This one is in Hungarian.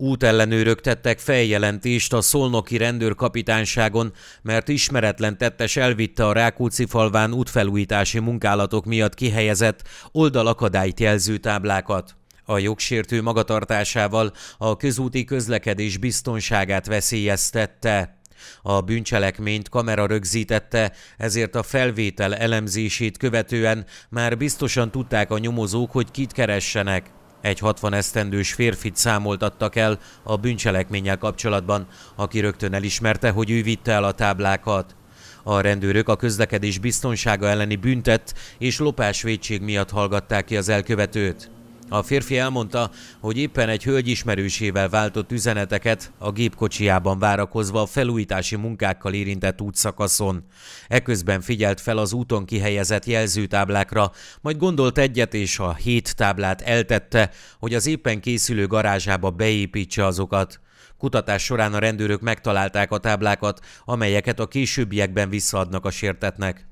Útellenőrök tettek feljelentést a szolnoki rendőrkapitányságon, mert ismeretlen tettes elvitte a Rákóczi falván útfelújítási munkálatok miatt kihelyezett oldalakadályt jelző táblákat. A jogsértő magatartásával a közúti közlekedés biztonságát veszélyeztette. A bűncselekményt kamera rögzítette, ezért a felvétel elemzését követően már biztosan tudták a nyomozók, hogy kit keressenek. Egy 60 esztendős férfit számoltattak el a bűncselekménnyel kapcsolatban, aki rögtön elismerte, hogy ő vitte el a táblákat. A rendőrök a közlekedés biztonsága elleni büntet és lopásvédség miatt hallgatták ki az elkövetőt. A férfi elmondta, hogy éppen egy hölgy ismerősével váltott üzeneteket a gépkocsiában várakozva a felújítási munkákkal érintett útszakaszon. Eközben figyelt fel az úton kihelyezett jelzőtáblákra, majd gondolt egyet és a hét táblát eltette, hogy az éppen készülő garázsába beépítse azokat. Kutatás során a rendőrök megtalálták a táblákat, amelyeket a későbbiekben visszaadnak a sértetnek.